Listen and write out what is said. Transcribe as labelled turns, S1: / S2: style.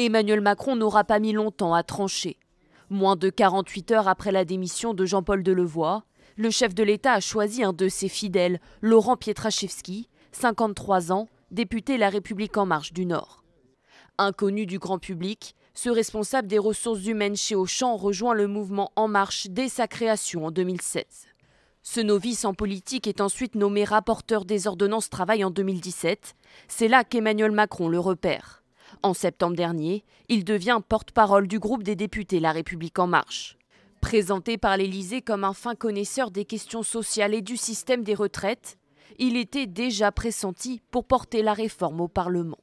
S1: Emmanuel Macron n'aura pas mis longtemps à trancher. Moins de 48 heures après la démission de Jean-Paul Delevoye, le chef de l'État a choisi un de ses fidèles, Laurent Pietraszewski, 53 ans, député La République en marche du Nord. Inconnu du grand public, ce responsable des ressources humaines chez Auchan rejoint le mouvement En Marche dès sa création en 2016. Ce novice en politique est ensuite nommé rapporteur des ordonnances travail en 2017. C'est là qu'Emmanuel Macron le repère. En septembre dernier, il devient porte-parole du groupe des députés La République en marche. Présenté par l'Élysée comme un fin connaisseur des questions sociales et du système des retraites, il était déjà pressenti pour porter la réforme au Parlement.